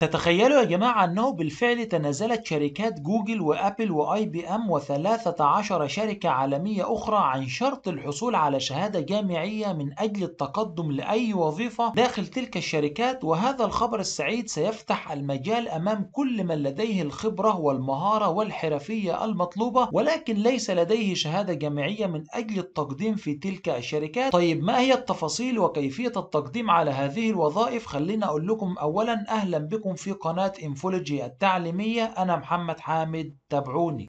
تتخيلوا يا جماعة أنه بالفعل تنازلت شركات جوجل وأبل وآي بي أم وثلاثة عشر شركة عالمية أخرى عن شرط الحصول على شهادة جامعية من أجل التقدم لأي وظيفة داخل تلك الشركات وهذا الخبر السعيد سيفتح المجال أمام كل من لديه الخبرة والمهارة والحرفية المطلوبة ولكن ليس لديه شهادة جامعية من أجل التقديم في تلك الشركات طيب ما هي التفاصيل وكيفية التقديم على هذه الوظائف خلينا أقول لكم أولا أهلا بكم معكم في قناة انفولوجي التعليمية أنا محمد حامد تابعوني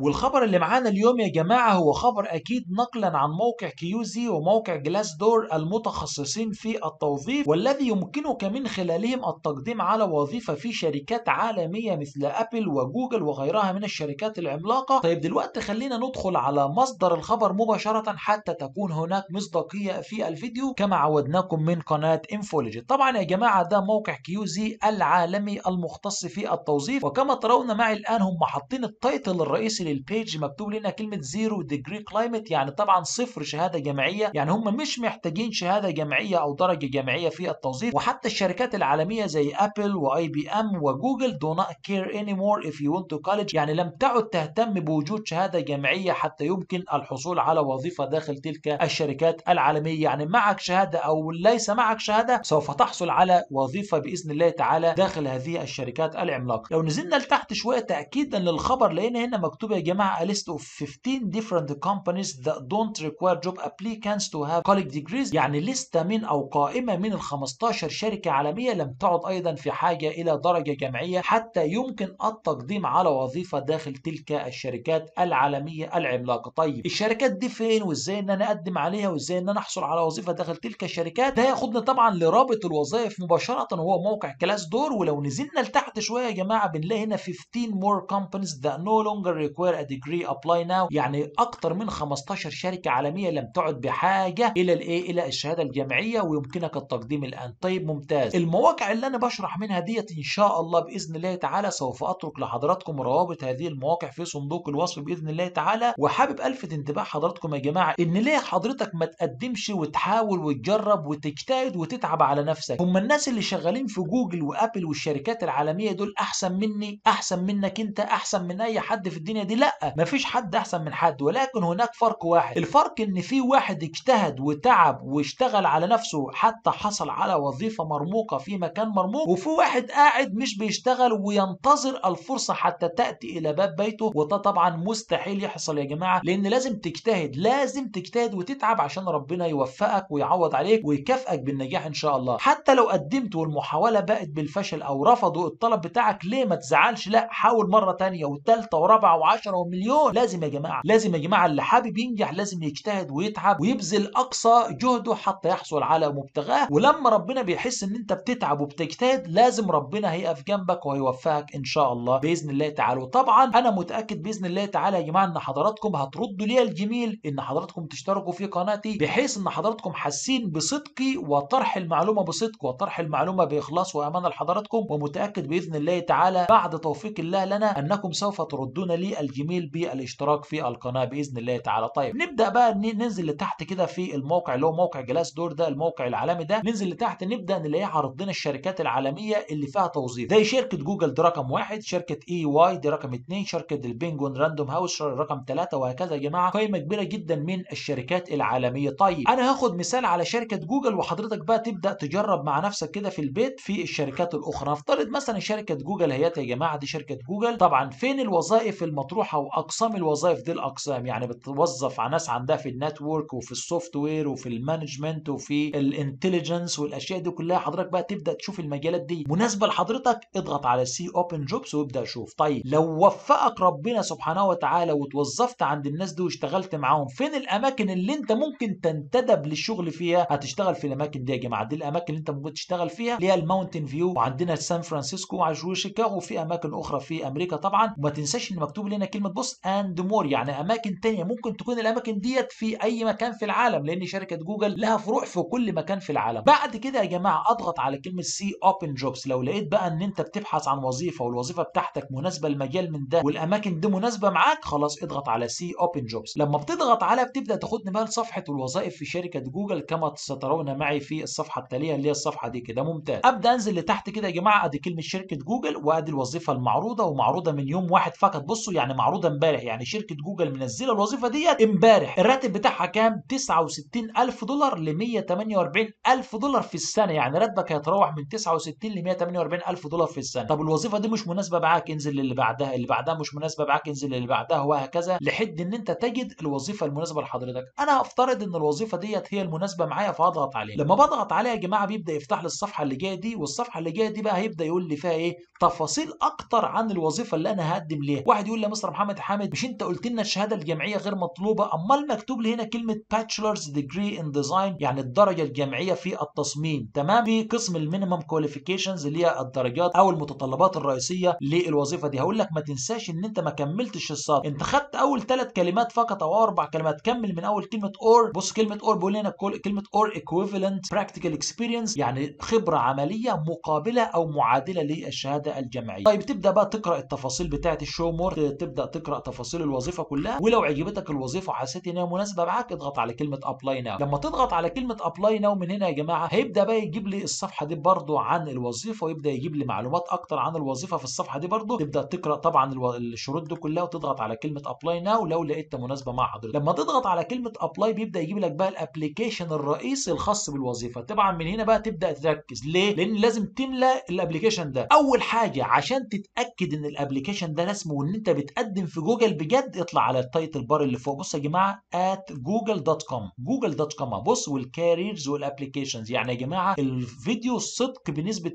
والخبر اللي معانا اليوم يا جماعة هو خبر أكيد نقلا عن موقع كيوزي وموقع جلاس دور المتخصصين في التوظيف والذي يمكنك من خلالهم التقديم على وظيفة في شركات عالمية مثل أبل وجوجل وغيرها من الشركات العملاقة طيب دلوقتي خلينا ندخل على مصدر الخبر مباشرة حتى تكون هناك مصداقية في الفيديو كما عودناكم من قناة انفولوجي طبعا يا جماعة ده موقع كيوزي العالمي المختص في التوظيف وكما ترون معي الآن هم حاطين التايتل الرئيسي للبيج البيج مكتوب لنا كلمه زيرو ديجري كلايمت يعني طبعا صفر شهاده جامعيه يعني هم مش محتاجين شهاده جامعيه او درجه جامعيه في التوظيف وحتى الشركات العالميه زي ابل واي بي ام وجوجل دو نوت كير اني مور اف يو ونت تو كولج يعني لم تعد تهتم بوجود شهاده جامعيه حتى يمكن الحصول على وظيفه داخل تلك الشركات العالميه يعني معك شهاده او ليس معك شهاده سوف تحصل على وظيفه باذن الله تعالى داخل هذه الشركات العملاقه لو نزلنا لتحت شويه تاكيدا للخبر لقينا هنا مكتوب يا جماعه a list of 15 different companies that don't require job applicants to have college degrees يعني لستة من او قائمه من ال 15 شركه عالميه لم تعد ايضا في حاجه الى درجه جامعيه حتى يمكن التقديم على وظيفه داخل تلك الشركات العالميه العملاقه طيب الشركات دي فين وازاي ان انا اقدم عليها وازاي ان انا احصل على وظيفه داخل تلك الشركات ده ياخدنا طبعا لرابط الوظائف مباشره وهو موقع كلاس دور ولو نزلنا لتحت شويه يا جماعه بنلاقي هنا 15 more companies that no longer require وير ا ديجري ابلاي ناو يعني اكتر من 15 شركه عالميه لم تعد بحاجه الى الايه الى الشهاده الجامعيه ويمكنك التقديم الان طيب ممتاز المواقع اللي انا بشرح منها ديت ان شاء الله باذن الله تعالى سوف اترك لحضراتكم روابط هذه المواقع في صندوق الوصف باذن الله تعالى وحابب الفت انتباه حضراتكم يا جماعه ان ليه حضرتك ما تقدمش وتحاول وتجرب وتجتهد وتتعب على نفسك هم الناس اللي شغالين في جوجل وابل والشركات العالميه دول احسن مني احسن منك انت احسن من اي حد في الدنيا دي يعني لا مفيش حد احسن من حد ولكن هناك فرق واحد الفرق ان في واحد اجتهد وتعب واشتغل على نفسه حتى حصل على وظيفه مرموقه في مكان مرموق وفي واحد قاعد مش بيشتغل وينتظر الفرصه حتى تاتي الى باب بيته وده طبعا مستحيل يحصل يا جماعه لان لازم تجتهد لازم تجتهد وتتعب عشان ربنا يوفقك ويعوض عليك ويكافئك بالنجاح ان شاء الله حتى لو قدمت والمحاوله بقت بالفشل او رفضوا الطلب بتاعك ليه ما تزعلش لا حاول مره تانية وثالثه ورابعه وعشرة 10 ومليون لازم يا جماعه لازم يا جماعه اللي حابب ينجح لازم يجتهد ويتعب ويبذل اقصى جهده حتى يحصل على مبتغاه ولما ربنا بيحس ان انت بتتعب وبتجتهد لازم ربنا هيقف جنبك وهيوفقك ان شاء الله باذن الله تعالى وطبعا انا متاكد باذن الله تعالى يا جماعه ان حضراتكم هتردوا ليا الجميل ان حضراتكم تشتركوا في قناتي بحيث ان حضراتكم حاسين بصدقي وطرح المعلومه بصدق وطرح المعلومه باخلاص وامانه لحضراتكم ومتاكد باذن الله تعالى بعد توفيق الله لنا انكم سوف تردون لي الجميل الجيميل بالاشتراك في القناه باذن الله تعالى طيب نبدا بقى ننزل لتحت كده في الموقع اللي هو موقع جلاس دور ده الموقع العالمي ده ننزل لتحت نبدا نلاقي عرض لنا الشركات العالميه اللي فيها توظيف زي شركه جوجل دي رقم واحد شركه اي واي دي رقم اثنين شركه البنجون راندوم هاوس رقم ثلاثه وهكذا يا جماعه قائمه كبيره جدا من الشركات العالميه طيب انا هاخد مثال على شركه جوجل وحضرتك بقى تبدا تجرب مع نفسك كده في البيت في الشركات الاخرى نفترض مثلا شركه جوجل هيات يا جماعه دي شركه جوجل طبعا فين الوظائف المطروحه مفتوحه واقسام الوظائف دي الاقسام يعني بتوظف على ناس عندها في النتورك وفي السوفت وير وفي المانجمنت وفي الانتليجنس والاشياء دي كلها حضرتك بقى تبدا تشوف المجالات دي مناسبه لحضرتك اضغط على سي اوبن جوبس وابدا شوف طيب لو وفقك ربنا سبحانه وتعالى وتوظفت عند الناس دي واشتغلت معاهم فين الاماكن اللي انت ممكن تنتدب للشغل فيها هتشتغل في الاماكن دي يا جماعه دي الاماكن اللي انت ممكن تشتغل فيها اللي هي الماونتن فيو وعندنا سان فرانسيسكو وشيكاغو وفي اماكن اخرى في امريكا طبعا وما تنساش ان مكتوب لنا كلمه بص اند مور يعني اماكن تانية ممكن تكون الاماكن ديت في اي مكان في العالم لان شركه جوجل لها فروع في كل مكان في العالم بعد كده يا جماعه اضغط على كلمه سي اوبن جوبز لو لقيت بقى ان انت بتبحث عن وظيفه والوظيفه بتاعتك مناسبه لمجال من ده والاماكن دي مناسبه معاك خلاص اضغط على سي اوبن جوبز لما بتضغط عليها بتبدا تاخدني بقى لصفحه الوظائف في شركه جوجل كما سترون معي في الصفحه التاليه اللي هي الصفحه دي كده ممتاز ابدا انزل لتحت كده يا جماعه ادي كلمه شركه جوجل وادي الوظيفه المعروضه ومعروضه من يوم واحد فقط بصوا يعني يعني معروضه امبارح يعني شركه جوجل منزله الوظيفه ديت امبارح الراتب بتاعها كام 69000 دولار ل 148000 دولار في السنه يعني راتبك هيتراوح من 69 ل 148000 دولار في السنه طب الوظيفه دي مش مناسبه معاك انزل للي بعدها اللي بعدها مش مناسبه معاك انزل للي بعدها وهكذا لحد ان انت تجد الوظيفه المناسبه لحضرتك انا افترض ان الوظيفه ديت هي المناسبه معايا فاضغط عليها لما بضغط عليها يا جماعه بيبدا يفتح لي الصفحه اللي جايه دي والصفحه اللي جايه دي بقى هيبدا يقول لي فيها ايه تفاصيل اكتر عن الوظيفه اللي انا هقدم ليها واحد يقول لي مثلا مستر محمد حامد مش انت قلت لنا الشهاده الجامعيه غير مطلوبه امال مكتوب لي هنا كلمه باتشلرز ديجري ان ديزاين يعني الدرجه الجامعيه في التصميم تمام في قسم المينيمم كواليفيكيشنز اللي هي الدرجات او المتطلبات الرئيسيه للوظيفه دي هقول لك ما تنساش ان انت ما كملتش السطر انت خدت اول ثلاث كلمات فقط او اربع كلمات كمل من اول كلمه اور بص كلمه اور بيقول هنا كلمه اور ايكويفالنت براكتيكال اكسبيرينس يعني خبره عمليه مقابله او معادله للشهاده الجامعيه طيب تبدا بقى تقرا التفاصيل بتاعه الشو مور تبدا تبدا تقرا تفاصيل الوظيفه كلها ولو عجبتك الوظيفه وحسيت ان هي مناسبه معاك اضغط على كلمه ابلاي ناو لما تضغط على كلمه ابلاي ناو من هنا يا جماعه هيبدا بقى يجيب لي الصفحه دي برده عن الوظيفه ويبدا يجيب لي معلومات اكتر عن الوظيفه في الصفحه دي برده تبدا تقرا طبعا الشروط دي كلها وتضغط على كلمه ابلاي ناو لو لقيت مناسبه مع حضرتك لما تضغط على كلمه ابلاي بيبدا يجيب لك بقى الابلكيشن الرئيسي الخاص بالوظيفه طبعا من هنا بقى تبدا تركز ليه لان لازم تملى الابلكيشن ده اول حاجه عشان تتاكد ان الابلكيشن ده رسمي وان انت بتقدم تقدم في جوجل بجد اطلع على التايتل بار اللي فوق بص يا جماعه at جوجل دوت كوم جوجل دوت كوم بص والكاريرز والابلكيشنز يعني يا جماعه الفيديو صدق بنسبه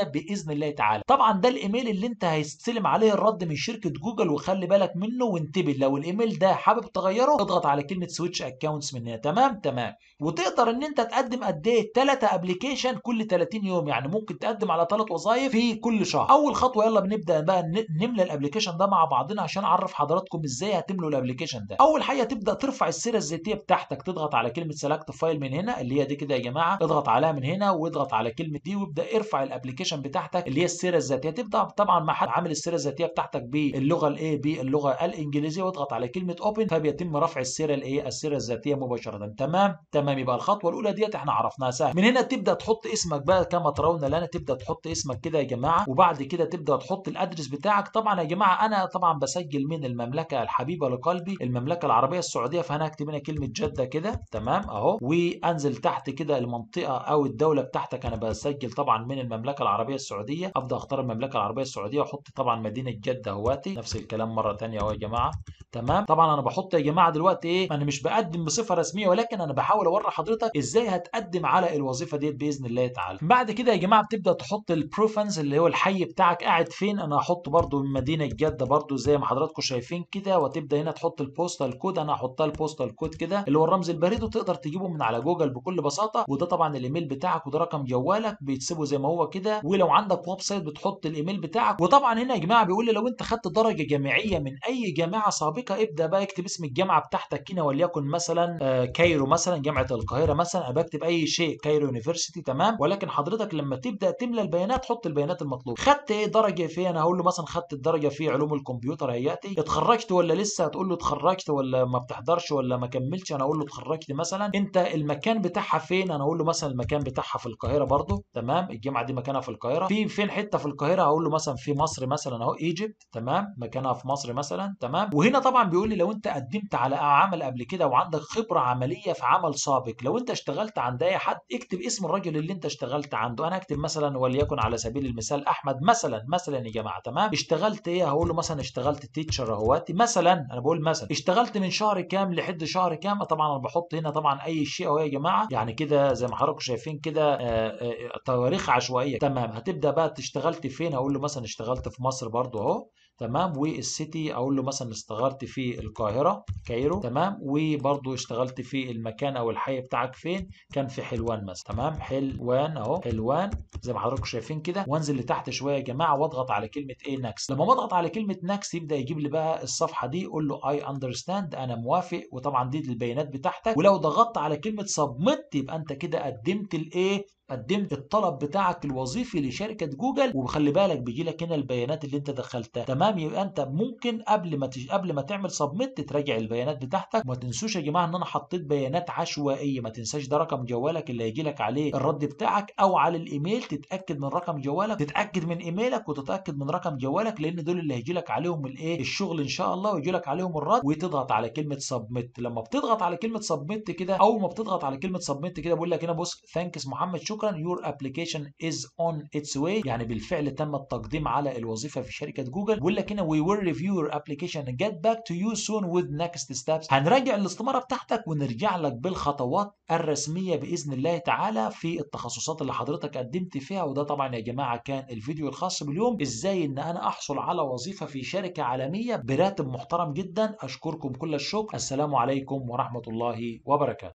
100% باذن الله تعالى طبعا ده الايميل اللي انت هيستلم عليه الرد من شركه جوجل وخلي بالك منه وانتبه لو الايميل ده حابب تغيره اضغط على كلمه سويتش اكونتس من هنا تمام تمام وتقدر ان انت تقدم قد ايه 3 ابلكيشن كل 30 يوم يعني ممكن تقدم على 3 وظائف في كل شهر اول خطوه يلا بنبدا بقى نملى الابلكيشن ده مع بعضنا بعضنا عشان اعرف حضراتكم ازاي هتملوا الابلكيشن ده اول حاجه تبدا ترفع السيره الذاتيه بتاعتك تضغط على كلمه سلكت فايل من هنا اللي هي دي كده يا جماعه اضغط عليها من هنا واضغط على كلمه دي وابدا ارفع الابلكيشن بتاعتك اللي هي السيره الذاتيه تبدا طبعا مع عامل السيره الذاتيه بتاعتك باللغه الايه باللغه الانجليزيه واضغط على كلمه اوبن فبيتم رفع السيره الايه السيره الذاتيه مباشره تمام تمام يبقى الخطوه الاولى ديت احنا عرفناها سهل من هنا تبدا تحط اسمك بقى كما ترون لنا تبدا تحط اسمك كده يا جماعه وبعد كده تبدا تحط الادرس بتاعك طبعا يا جماعه انا طبعا بسجل من المملكه الحبيبه لقلبي المملكه العربيه السعوديه فانا هكتب هنا كلمه جده كده تمام اهو وانزل تحت كده المنطقه او الدوله بتاعتك انا بسجل طبعا من المملكه العربيه السعوديه افضل اختار المملكه العربيه السعوديه واحط طبعا مدينه جده اهواتي نفس الكلام مره ثانيه اهو يا جماعه تمام طبعا انا بحط يا جماعه دلوقتي ايه انا مش بقدم بصفه رسميه ولكن انا بحاول اوري حضرتك ازاي هتقدم على الوظيفه ديت باذن الله تعالى بعد كده يا جماعه بتبدا تحط البروفنس اللي هو الحي بتاعك قاعد فين انا هحط برده مدينه جده برده زي زي ما حضراتكم شايفين كده وتبدا هنا تحط البوستال كود انا هحطها البوستال كود كده اللي هو الرمز البريد وتقدر تجيبه من على جوجل بكل بساطه وده طبعا الايميل بتاعك وده رقم جوالك بيتسيبه زي ما هو كده ولو عندك ويب سايت بتحط الايميل بتاعك وطبعا هنا يا جماعه بيقول لي لو انت خدت درجه جامعيه من اي جامعه سابقه ابدا بقى اكتب اسم الجامعه بتاعتك هنا وليكن مثلا آه، كايرو مثلا جامعه القاهره مثلا ابقى اكتب اي شيء كايرو يونيفرسيتي تمام ولكن حضرتك لما تبدا تملى البيانات حط البيانات المطلوبه خدت ايه درجه في انا هقول له مثلا خدت الدرجه في علوم الكمبيوتر طريقتي اتخرجت ولا لسه هتقول له اتخرجت ولا ما بتحضرش ولا ما كملتش انا اقول له اتخرجت مثلا انت المكان بتاعها فين انا اقول له مثلا المكان بتاعها في القاهره برضو تمام الجامعه دي مكانها في القاهره في فين حته في القاهره هقول له مثلا في مصر مثلا اهو ايجيبت تمام مكانها في مصر مثلا تمام وهنا طبعا بيقول لي لو انت قدمت على عمل قبل كده وعندك خبره عمليه في عمل سابق لو انت اشتغلت عند اي حد اكتب اسم الراجل اللي انت اشتغلت عنده انا هكتب مثلا وليكن على سبيل المثال احمد مثلا مثلا يا جماعه تمام اشتغلت ايه هقول له مثلا اشتغلت اشتغلت تيتشر اهوت مثلا انا بقول مثلا اشتغلت من شهر كام لحد شهر كام طبعا انا بحط هنا طبعا اي شيء اهو يا جماعه يعني كده زي ما حضراتكم شايفين كده آه، آه، تواريخ عشوائيه تمام هتبدا بقى اشتغلت فين اقول له مثلا اشتغلت في مصر برضو اهو تمام والسيتي اقول له مثلا اشتغلت في القاهره كايرو تمام وبرده اشتغلت في المكان او الحي بتاعك فين كان في حلوان مثلا تمام حلوان اهو حلوان زي ما حضراتكم شايفين كده وانزل لتحت شويه يا جماعه واضغط على كلمه ايه نكست لما بضغط على كلمه نكست يبدا يجيب لي بقى الصفحه دي اقول له اي اندرستاند انا موافق وطبعا دي البيانات بتاعتك ولو ضغطت على كلمه سبميت يبقى انت كده قدمت الايه قدمت الطلب بتاعك الوظيفي لشركه جوجل وخلي بالك بيجي لك هنا البيانات اللي انت دخلتها تمام يبقى انت ممكن قبل ما تج... قبل ما تعمل سبميت تراجع البيانات بتاعتك وما تنسوش يا جماعه ان انا حطيت بيانات عشوائيه ما تنساش ده رقم جوالك اللي هيجي لك عليه الرد بتاعك او على الايميل تتاكد من رقم جوالك تتاكد من ايميلك وتتاكد من رقم جوالك لان دول اللي هيجي لك عليهم الايه الشغل ان شاء الله ويجي لك عليهم الرد وتضغط على كلمه سبميت لما بتضغط على كلمه سبميت كده او ما بتضغط على كلمه سبميت كده بقول لك هنا بص ثانكس محمد شكرا شكرا يور ابلكيشن از اون اتس واي يعني بالفعل تم التقديم على الوظيفه في شركه جوجل بيقول لك هنا وي ويل ريفيو يور ابلكيشن جيت باك تو يو سون وذ نكست ستابس هنراجع الاستماره بتاعتك ونرجع لك بالخطوات الرسميه باذن الله تعالى في التخصصات اللي حضرتك قدمت فيها وده طبعا يا جماعه كان الفيديو الخاص باليوم ازاي ان انا احصل على وظيفه في شركه عالميه براتب محترم جدا اشكركم كل الشكر السلام عليكم ورحمه الله وبركاته